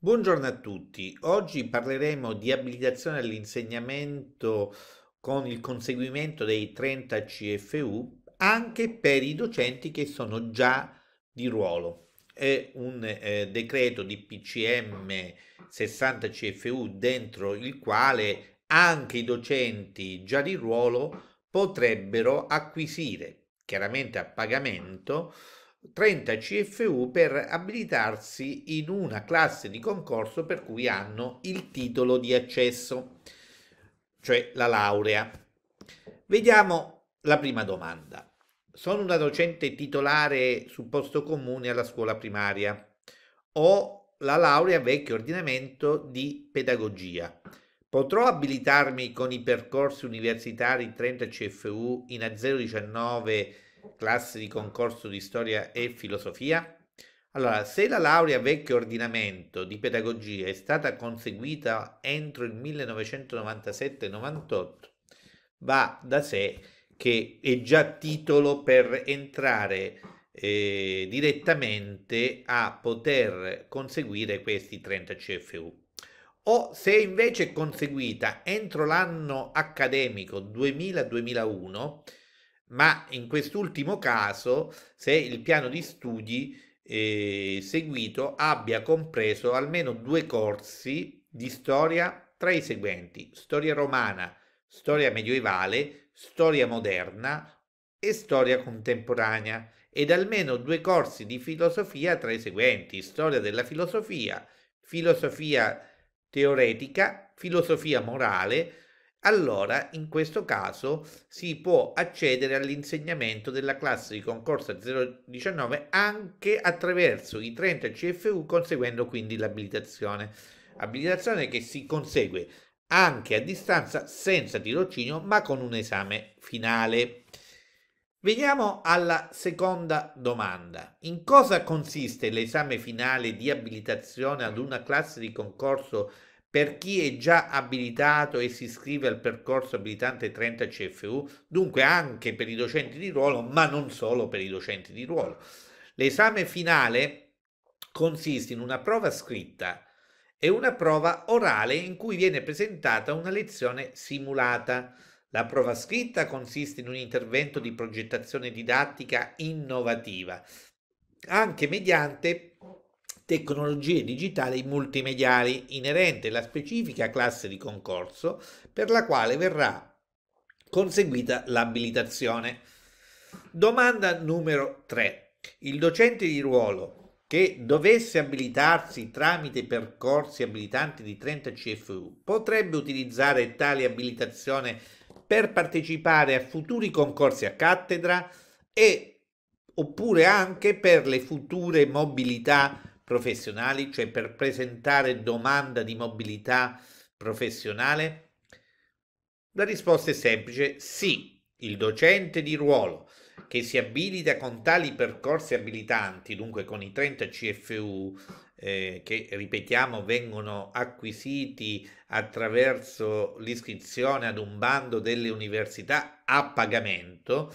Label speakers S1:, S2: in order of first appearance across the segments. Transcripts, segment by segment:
S1: Buongiorno a tutti, oggi parleremo di abilitazione all'insegnamento con il conseguimento dei 30 CFU anche per i docenti che sono già di ruolo. È un eh, decreto di PCM 60 CFU dentro il quale anche i docenti già di ruolo potrebbero acquisire, chiaramente a pagamento, 30 CFU per abilitarsi in una classe di concorso per cui hanno il titolo di accesso, cioè la laurea. Vediamo la prima domanda. Sono una docente titolare su posto comune alla scuola primaria. Ho la laurea vecchio ordinamento di pedagogia. Potrò abilitarmi con i percorsi universitari 30 CFU in A019 classe di concorso di storia e filosofia? Allora, se la laurea vecchio ordinamento di pedagogia è stata conseguita entro il 1997-98, va da sé che è già titolo per entrare eh, direttamente a poter conseguire questi 30 CFU. O se invece è conseguita entro l'anno accademico 2000-2001, ma in quest'ultimo caso se il piano di studi eh, seguito abbia compreso almeno due corsi di storia tra i seguenti storia romana, storia medioevale, storia moderna e storia contemporanea ed almeno due corsi di filosofia tra i seguenti storia della filosofia, filosofia teoretica, filosofia morale, allora in questo caso si può accedere all'insegnamento della classe di concorso 019 anche attraverso i 30 CFU conseguendo quindi l'abilitazione. Abilitazione che si consegue anche a distanza senza tirocinio ma con un esame finale. Veniamo alla seconda domanda. In cosa consiste l'esame finale di abilitazione ad una classe di concorso 019? per chi è già abilitato e si iscrive al percorso abilitante 30 CFU, dunque anche per i docenti di ruolo, ma non solo per i docenti di ruolo. L'esame finale consiste in una prova scritta e una prova orale in cui viene presentata una lezione simulata. La prova scritta consiste in un intervento di progettazione didattica innovativa, anche mediante tecnologie digitali multimediali inerente alla specifica classe di concorso per la quale verrà conseguita l'abilitazione. Domanda numero 3. Il docente di ruolo che dovesse abilitarsi tramite percorsi abilitanti di 30 CFU potrebbe utilizzare tale abilitazione per partecipare a futuri concorsi a cattedra e oppure anche per le future mobilità professionali, cioè per presentare domanda di mobilità professionale? La risposta è semplice, sì, il docente di ruolo che si abilita con tali percorsi abilitanti, dunque con i 30 CFU eh, che ripetiamo vengono acquisiti attraverso l'iscrizione ad un bando delle università a pagamento,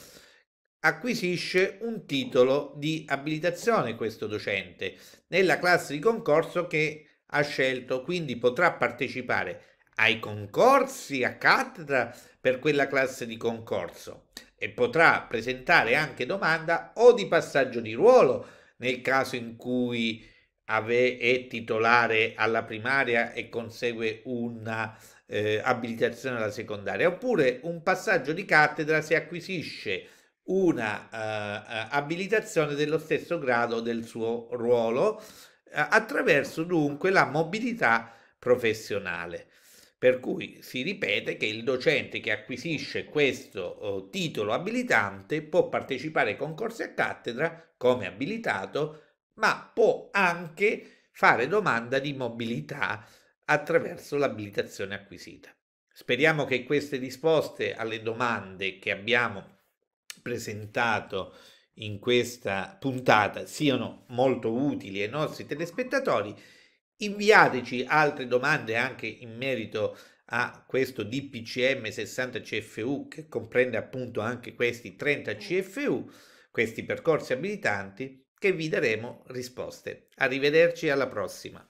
S1: acquisisce un titolo di abilitazione questo docente nella classe di concorso che ha scelto, quindi potrà partecipare ai concorsi a cattedra per quella classe di concorso e potrà presentare anche domanda o di passaggio di ruolo nel caso in cui è titolare alla primaria e consegue una eh, abilitazione alla secondaria oppure un passaggio di cattedra se acquisisce una eh, eh, abilitazione dello stesso grado del suo ruolo eh, attraverso dunque la mobilità professionale. Per cui si ripete che il docente che acquisisce questo eh, titolo abilitante può partecipare ai concorsi a cattedra come abilitato, ma può anche fare domanda di mobilità attraverso l'abilitazione acquisita. Speriamo che queste risposte alle domande che abbiamo presentato in questa puntata siano molto utili ai nostri telespettatori. Inviateci altre domande anche in merito a questo DPCM 60 CFU che comprende appunto anche questi 30 CFU, questi percorsi abilitanti che vi daremo risposte. Arrivederci alla prossima.